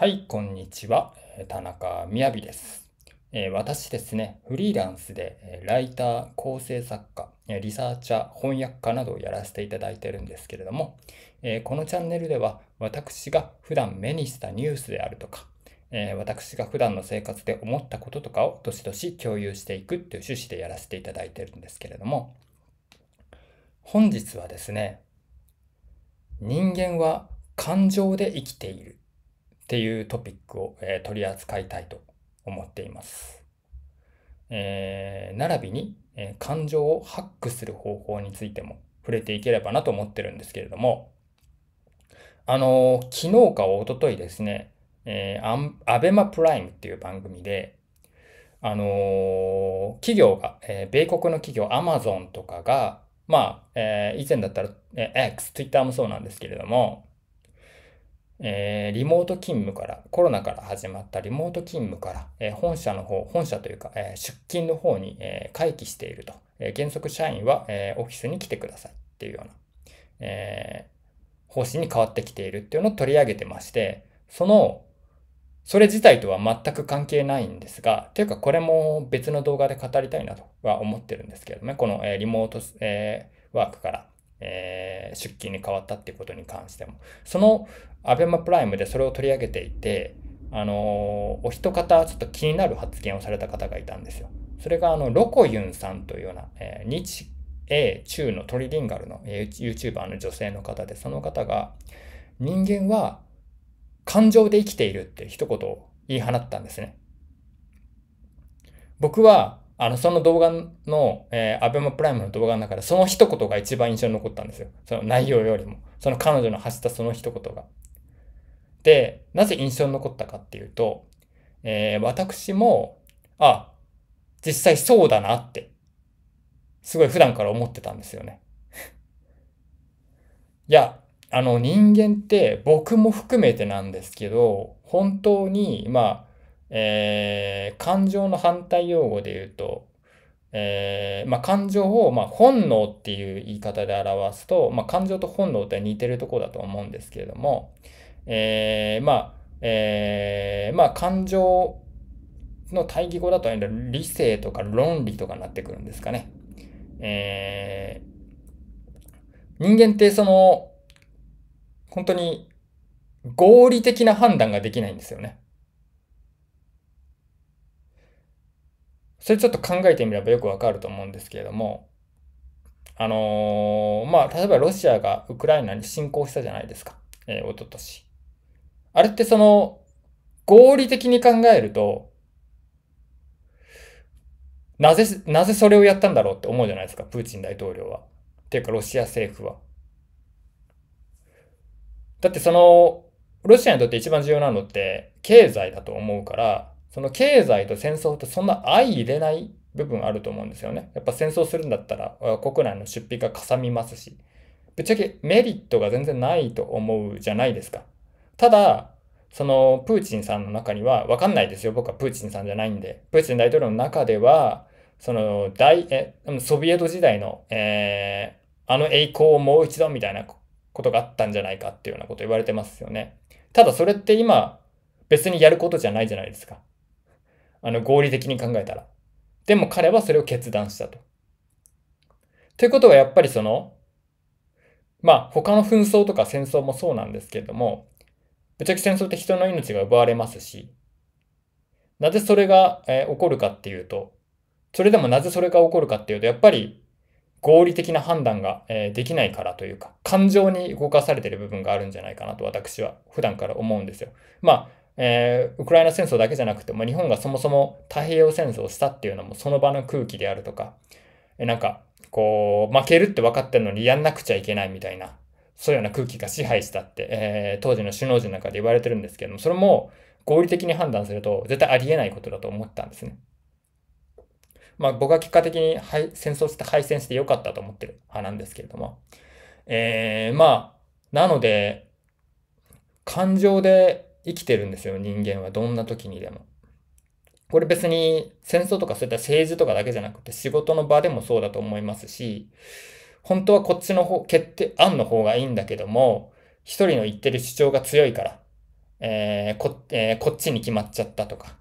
はい、こんにちは。田中みやびです。え私ですね、フリーランスでライター、構成作家、リサーチャー、翻訳家などをやらせていただいてるんですけれども、えこのチャンネルでは私が普段目にしたニュースであるとか、え私が普段の生活で思ったこととかをどしどし共有していくっていう趣旨でやらせていただいてるんですけれども、本日はですね、人間は感情で生きているっていうトピックを、え取り扱いたいと思っています。えー、並びに、え感情をハックする方法についても触れていければなと思ってるんですけれども、あのー、昨日かおとといですね、えー、アベマプライムっていう番組で、あのー、企業が、えー、米国の企業アマゾンとかが、まあ、えー、以前だったら、えー、X、Twitter もそうなんですけれども、えー、リモート勤務から、コロナから始まったリモート勤務から、えー、本社の方、本社というか、えー、出勤の方に、え回帰していると。え原則社員は、えオフィスに来てくださいっていうような、え方針に変わってきているっていうのを取り上げてまして、その、それ自体とは全く関係ないんですが、というかこれも別の動画で語りたいなとは思ってるんですけれどもね、この、えリモート、えワークからえー、出勤に変わったっていうことに関しても。そのアベマプライムでそれを取り上げていて、あのー、お一方、ちょっと気になる発言をされた方がいたんですよ。それが、あの、ロコユンさんというような、えー、日、英、中のトリリンガルの、ー、YouTuber の女性の方で、その方が、人間は感情で生きているって一言を言い放ったんですね。僕はあの、その動画の、えー、アベマプライムの動画の中で、その一言が一番印象に残ったんですよ。その内容よりも。その彼女の発したその一言が。で、なぜ印象に残ったかっていうと、えー、私も、あ、実際そうだなって、すごい普段から思ってたんですよね。いや、あの人間って僕も含めてなんですけど、本当に、まあ、えー、感情の反対用語で言うと、えー、まあ、感情を、まあ、本能っていう言い方で表すと、まあ、感情と本能って似てるとこだと思うんですけれども、えー、まあ、えー、まあ、感情の対義語だと理性とか論理とかになってくるんですかね。えー、人間ってその、本当に合理的な判断ができないんですよね。それちょっと考えてみればよくわかると思うんですけれども、あのー、まあ、例えばロシアがウクライナに侵攻したじゃないですか。えー、おととし。あれってその、合理的に考えると、なぜ、なぜそれをやったんだろうって思うじゃないですか、プーチン大統領は。っていうか、ロシア政府は。だってその、ロシアにとって一番重要なのって、経済だと思うから、その経済と戦争ってそんな相入れない部分あると思うんですよね。やっぱ戦争するんだったら国内の出費がかさみますし、ぶっちゃけメリットが全然ないと思うじゃないですか。ただ、そのプーチンさんの中には、わかんないですよ、僕はプーチンさんじゃないんで、プーチン大統領の中では、その大えソビエト時代の、えー、あの栄光をもう一度みたいなことがあったんじゃないかっていうようなこと言われてますよね。ただそれって今別にやることじゃないじゃないですか。あの、合理的に考えたら。でも彼はそれを決断したと。ということはやっぱりその、まあ他の紛争とか戦争もそうなんですけれども、ぶっちゃけ戦争って人の命が奪われますし、なぜそれが、えー、起こるかっていうと、それでもなぜそれが起こるかっていうと、やっぱり合理的な判断が、えー、できないからというか、感情に動かされてる部分があるんじゃないかなと私は普段から思うんですよ。まあえー、ウクライナ戦争だけじゃなくて、まあ、日本がそもそも太平洋戦争をしたっていうのもその場の空気であるとか、えなんか、こう、負けるって分かってるのにやんなくちゃいけないみたいな、そういうような空気が支配したって、えー、当時の首脳陣の中で言われてるんですけども、それも合理的に判断すると絶対ありえないことだと思ったんですね。まあ、僕は結果的に戦争して敗戦してよかったと思ってる派なんですけれども、えー、まあ、なので、感情で生きてるんですよ、人間は。どんな時にでも。これ別に戦争とかそういった政治とかだけじゃなくて仕事の場でもそうだと思いますし、本当はこっちの方、決定、案の方がいいんだけども、一人の言ってる主張が強いから、えーこえー、こっちに決まっちゃったとか、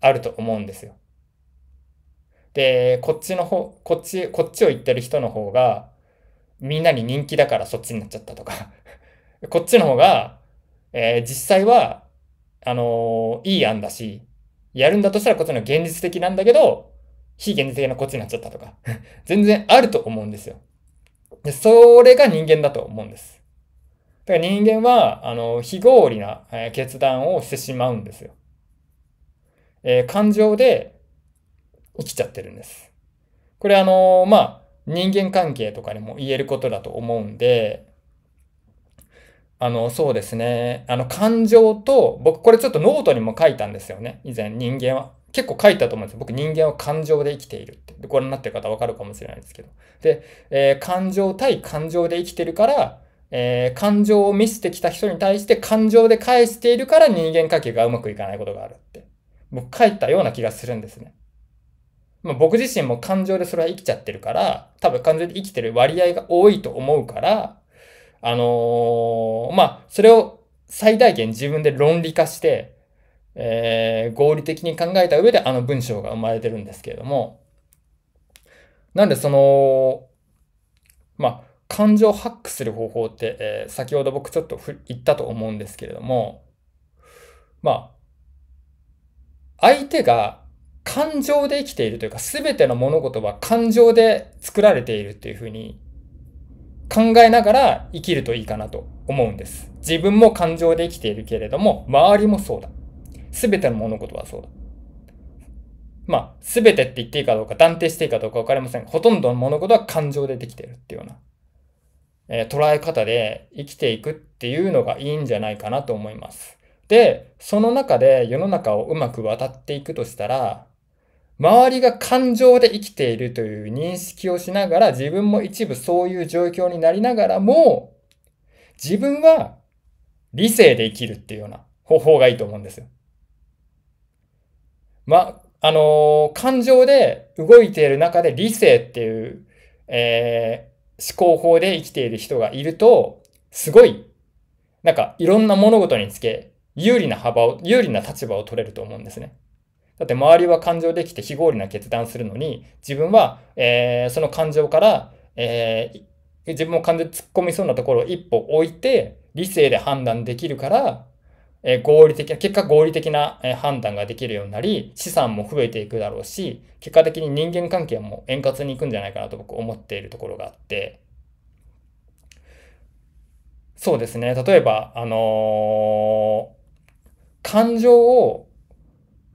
あると思うんですよ。で、こっちの方、こっち、こっちを言ってる人の方が、みんなに人気だからそっちになっちゃったとか、こっちの方がえー、実際は、あのー、いい案だし、やるんだとしたらこっちの現実的なんだけど、非現実的なこっちになっちゃったとか、全然あると思うんですよ。で、それが人間だと思うんです。だから人間は、あの、非合理な決断をしてしまうんですよ。えー、感情で生きちゃってるんです。これあのー、まあ、人間関係とかにも言えることだと思うんで、あの、そうですね。あの、感情と、僕これちょっとノートにも書いたんですよね。以前、人間は。結構書いたと思うんですよ。僕人間は感情で生きているって。ご覧になってる方わかるかもしれないですけど。で、えー、感情対感情で生きてるから、えー、感情を見せてきた人に対して感情で返しているから人間関係がうまくいかないことがあるって。僕書いたような気がするんですね。まあ、僕自身も感情でそれは生きちゃってるから、多分感情で生きてる割合が多いと思うから、あのー、まあ、それを最大限自分で論理化して、えー、合理的に考えた上であの文章が生まれてるんですけれども、なんでその、まあ、感情をハックする方法って、えー、先ほど僕ちょっと言ったと思うんですけれども、まあ、相手が感情で生きているというか、すべての物事は感情で作られているっていうふうに考えながら生きるといいかなと思うんです。自分も感情で生きているけれども、周りもそうだ。すべての物事はそうだ。まあ、すべてって言っていいかどうか、断定していいかどうかわかりません。ほとんどの物事は感情でできているっていうような、えー、捉え方で生きていくっていうのがいいんじゃないかなと思います。で、その中で世の中をうまく渡っていくとしたら、周りが感情で生きているという認識をしながら、自分も一部そういう状況になりながらも、自分は理性で生きるっていうような方法がいいと思うんですよ。ま、あのー、感情で動いている中で理性っていう、えー、思考法で生きている人がいると、すごい、なんかいろんな物事につけ、有利な幅を、有利な立場を取れると思うんですね。だって周りは感情できて非合理な決断するのに、自分は、えー、その感情から、えー、自分も完全に突っ込みそうなところを一歩置いて、理性で判断できるから、えー、合理的な、結果合理的な、判断ができるようになり、資産も増えていくだろうし、結果的に人間関係はもう円滑にいくんじゃないかなと僕思っているところがあって、そうですね。例えば、あのー、感情を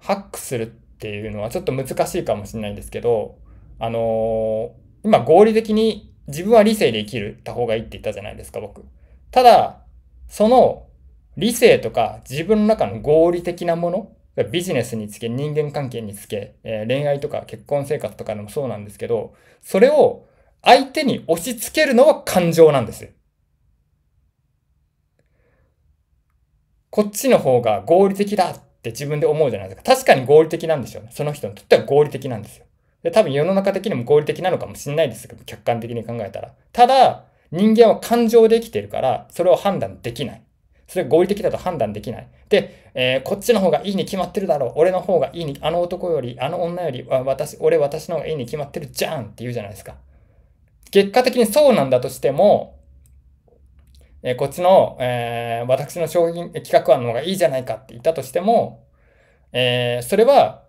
ハックするっていうのはちょっと難しいかもしれないんですけど、あのー、今合理的に自分は理性で生きるた方がいいって言ったじゃないですか、僕。ただ、その理性とか自分の中の合理的なものビジネスにつけ、人間関係につけ、えー、恋愛とか結婚生活とかでもそうなんですけど、それを相手に押し付けるのは感情なんですこっちの方が合理的だっって自分で思うじゃないですか。確かに合理的なんでしょうね。その人にとっては合理的なんですよ。で、多分世の中的にも合理的なのかもしれないですけど、客観的に考えたら。ただ、人間は感情で生きてるから、それを判断できない。それが合理的だと判断できない。で、えー、こっちの方がいいに決まってるだろう。俺の方がいいに、あの男より、あの女より、私、俺、私の方がいいに決まってるじゃんって言うじゃないですか。結果的にそうなんだとしても、えー、こっちの、えー、私の商品企画案の方がいいじゃないかって言ったとしても、えー、それは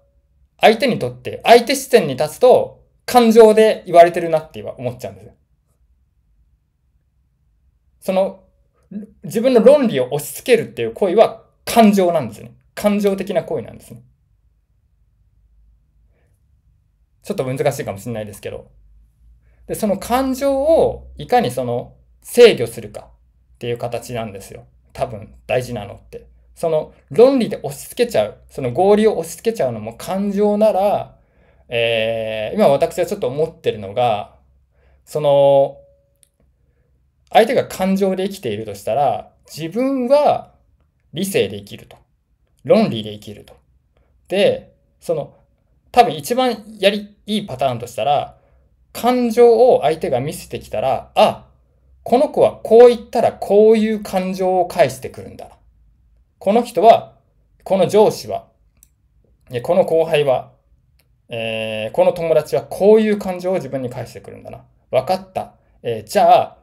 相手にとって、相手視点に立つと感情で言われてるなって思っちゃうんですよ。その、自分の論理を押し付けるっていう行為は感情なんですね。感情的な行為なんですね。ちょっと難しいかもしれないですけど。で、その感情をいかにその制御するか。っていう形なんですよ。多分大事なのって。その論理で押し付けちゃう、その合理を押し付けちゃうのも感情なら、えー、今私はちょっと思ってるのが、その、相手が感情で生きているとしたら、自分は理性で生きると。論理で生きると。で、その、多分一番やり、いいパターンとしたら、感情を相手が見せてきたら、あ、この子はこう言ったらこういう感情を返してくるんだ。この人は、この上司は、この後輩は、えー、この友達はこういう感情を自分に返してくるんだな。分かった。えー、じゃあ、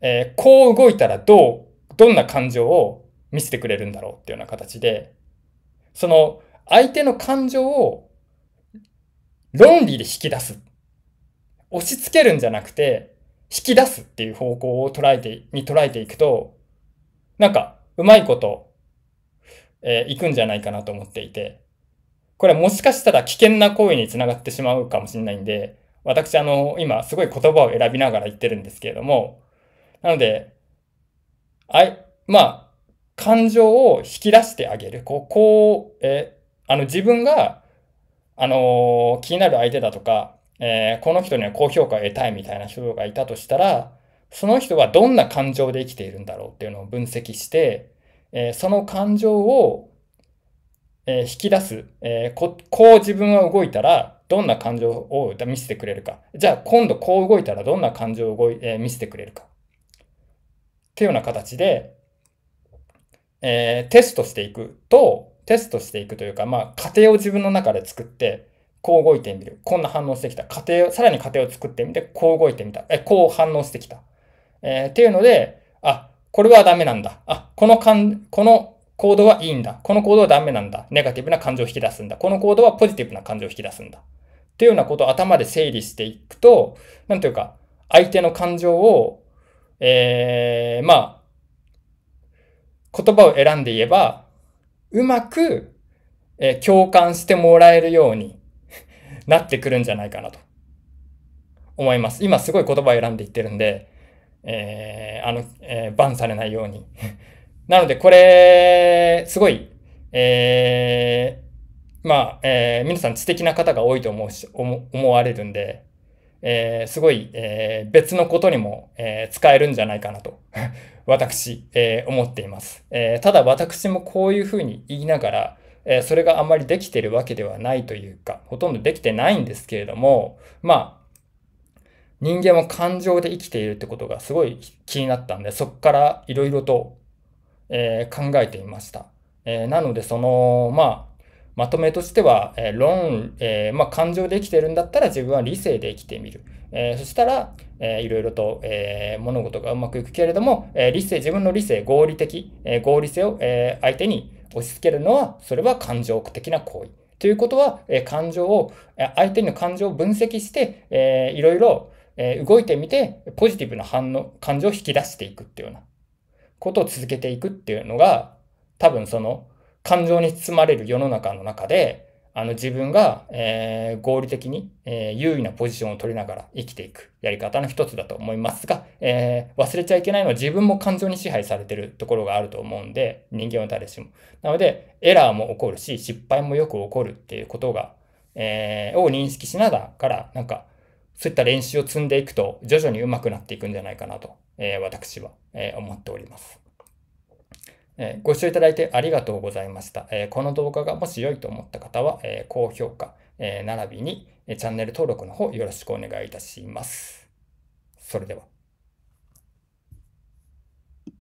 えー、こう動いたらどう、どんな感情を見せてくれるんだろうっていうような形で、その相手の感情を論理で引き出す。押し付けるんじゃなくて、引き出すっていう方向を捉えて、に捉えていくと、なんか、うまいこと、えー、いくんじゃないかなと思っていて、これもしかしたら危険な行為につながってしまうかもしれないんで、私、あの、今、すごい言葉を選びながら言ってるんですけれども、なので、あい、まあ、感情を引き出してあげる。こう、こう、えー、あの、自分が、あのー、気になる相手だとか、えー、この人には高評価を得たいみたいな人がいたとしたら、その人はどんな感情で生きているんだろうっていうのを分析して、えー、その感情を、えー、引き出す、えこ、こう自分は動いたら、どんな感情を見せてくれるか。じゃあ今度こう動いたらどんな感情を動い、え見せてくれるか。っていうような形で、えテストしていくと、テストしていくというか、まあ、過程を自分の中で作って、こう動いてみる。こんな反応してきた。家庭を、さらに家庭を作ってみて、こう動いてみた。え、こう反応してきた。えー、っていうので、あ、これはダメなんだ。あ、このかん、この行動はいいんだ。この行動はダメなんだ。ネガティブな感情を引き出すんだ。この行動はポジティブな感情を引き出すんだ。っていうようなことを頭で整理していくと、なんというか、相手の感情を、ええー、まあ、言葉を選んで言えば、うまく、えー、共感してもらえるようになってくるんじゃないかなと思います。今すごい言葉を選んでいってるんで、えー、あの、えー、バンされないように。なので、これ、すごい、えー、まあ、えー、皆さん知的な方が多いと思うし、思われるんで、えー、すごい、えー、別のことにも、えー、使えるんじゃないかなと 私、えー、思っています。えー、ただ私もこういうふうに言いながら、えそれがあんまりできてるわけではないというか、ほとんどできてないんですけれども、まあ、人間は感情で生きているってことがすごい気になったんで、そこからいろいろと、えー、考えてみました。えー、なので、その、まあ、まとめとしては、えー、論、えまあ、感情で生きてるんだったら自分は理性で生きてみる。えそしたら、えー、いろいろと、え物事がうまくいくけれども、え理性、自分の理性、合理的、え合理性を、え相手に、押し付けるのは、それは感情的な行為。ということは、え感情を、相手の感情を分析して、えー、いろいろ、え動いてみて、ポジティブな反応、感情を引き出していくっていうようなことを続けていくっていうのが、多分その感情に包まれる世の中の中で、あの自分が、えー、合理的に、えー、優位なポジションを取りながら生きていくやり方の一つだと思いますが、えー、忘れちゃいけないのは自分も感情に支配されてるところがあると思うんで、人間は誰しも。なので、エラーも起こるし、失敗もよく起こるっていうことが、えを認識しながら、なんか、そういった練習を積んでいくと、徐々に上手くなっていくんじゃないかなと、え私は、え思っております。えご視聴いただいてありがとうございました。えこの動画がもし良いと思った方は、え高評価、え並びにチャンネル登録の方よろしくお願いいたします。それでは。